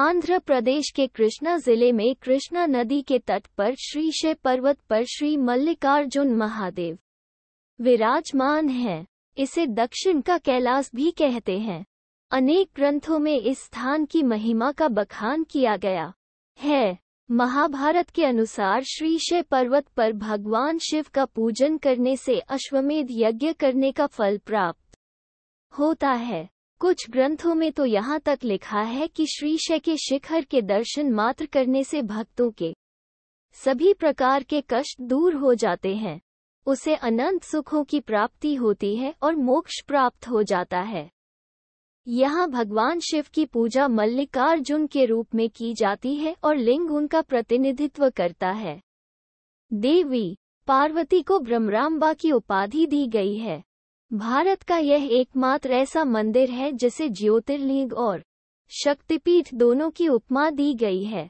आंध्र प्रदेश के कृष्णा जिले में कृष्णा नदी के तट पर श्री शे पर्वत पर श्री मल्लिकार्जुन महादेव विराजमान हैं। इसे दक्षिण का कैलाश भी कहते हैं अनेक ग्रंथों में इस स्थान की महिमा का बखान किया गया है महाभारत के अनुसार श्री शे पर्वत पर भगवान शिव का पूजन करने से अश्वमेध यज्ञ करने का फल प्राप्त होता है कुछ ग्रंथों में तो यहाँ तक लिखा है कि श्री शय के शिखर के दर्शन मात्र करने से भक्तों के सभी प्रकार के कष्ट दूर हो जाते हैं उसे अनंत सुखों की प्राप्ति होती है और मोक्ष प्राप्त हो जाता है यहाँ भगवान शिव की पूजा मल्लिकार्जुन के रूप में की जाती है और लिंग उनका प्रतिनिधित्व करता है देवी पार्वती को ब्रह्मराम्बा की उपाधि दी गई है भारत का यह एकमात्र ऐसा मंदिर है जिसे ज्योतिर्लिंग और शक्तिपीठ दोनों की उपमा दी गई है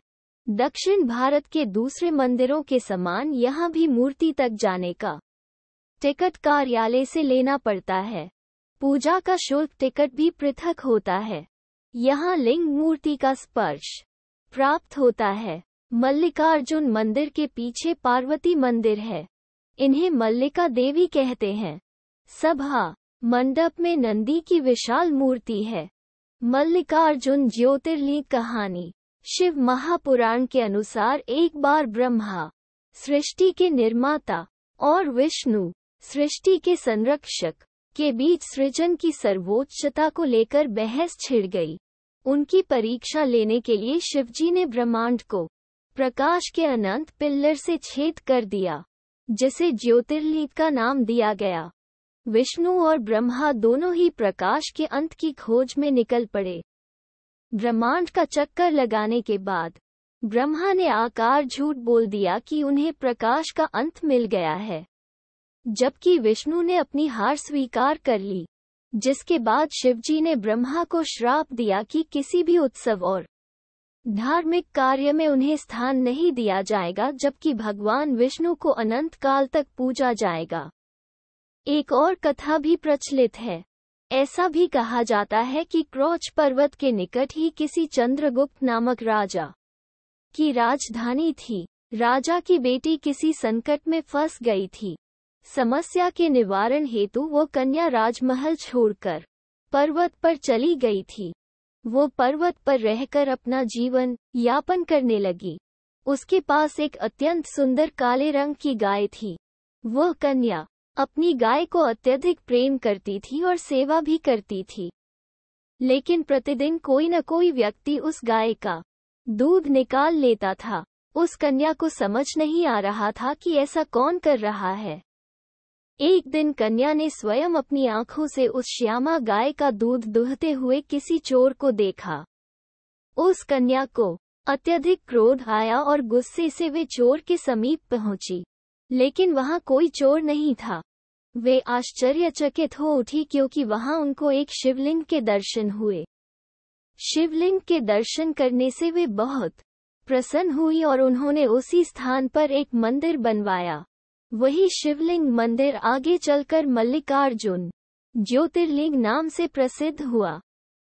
दक्षिण भारत के दूसरे मंदिरों के समान यहाँ भी मूर्ति तक जाने का टिकट कार्यालय से लेना पड़ता है पूजा का शुल्क टिकट भी पृथक होता है यहाँ लिंग मूर्ति का स्पर्श प्राप्त होता है मल्लिकार्जुन मंदिर के पीछे पार्वती मंदिर है इन्हें मल्लिका देवी कहते हैं सभा हाँ, मंडप में नंदी की विशाल मूर्ति है मल्लिकार्जुन ज्योतिर्लिंग कहानी शिव महापुराण के अनुसार एक बार ब्रह्मा सृष्टि के निर्माता और विष्णु सृष्टि के संरक्षक के बीच सृजन की सर्वोच्चता को लेकर बहस छिड़ गई उनकी परीक्षा लेने के लिए शिवजी ने ब्रह्मांड को प्रकाश के अनंत पिल्लर से छेद कर दिया जिसे ज्योतिर्लिंग का नाम दिया गया विष्णु और ब्रह्मा दोनों ही प्रकाश के अंत की खोज में निकल पड़े ब्रह्मांड का चक्कर लगाने के बाद ब्रह्मा ने आकार झूठ बोल दिया कि उन्हें प्रकाश का अंत मिल गया है जबकि विष्णु ने अपनी हार स्वीकार कर ली जिसके बाद शिवजी ने ब्रह्मा को श्राप दिया कि किसी भी उत्सव और धार्मिक कार्य में उन्हें स्थान नहीं दिया जाएगा जबकि भगवान विष्णु को अनंत काल तक पूजा जाएगा एक और कथा भी प्रचलित है ऐसा भी कहा जाता है कि क्रोच पर्वत के निकट ही किसी चंद्रगुप्त नामक राजा की राजधानी थी राजा की बेटी किसी संकट में फंस गई थी समस्या के निवारण हेतु वो कन्या राजमहल छोड़कर पर्वत पर चली गई थी वो पर्वत पर रहकर अपना जीवन यापन करने लगी उसके पास एक अत्यंत सुंदर काले रंग की गाय थी वह कन्या अपनी गाय को अत्यधिक प्रेम करती थी और सेवा भी करती थी लेकिन प्रतिदिन कोई न कोई व्यक्ति उस गाय का दूध निकाल लेता था उस कन्या को समझ नहीं आ रहा था कि ऐसा कौन कर रहा है एक दिन कन्या ने स्वयं अपनी आंखों से उस श्यामा गाय का दूध दुहते हुए किसी चोर को देखा उस कन्या को अत्यधिक क्रोध आया और गुस्से से वे चोर के समीप पहुंची लेकिन वहां कोई चोर नहीं था वे आश्चर्यचकित हो उठी क्योंकि वहां उनको एक शिवलिंग के दर्शन हुए शिवलिंग के दर्शन करने से वे बहुत प्रसन्न हुई और उन्होंने उसी स्थान पर एक मंदिर बनवाया वही शिवलिंग मंदिर आगे चलकर मल्लिकार्जुन ज्योतिर्लिंग नाम से प्रसिद्ध हुआ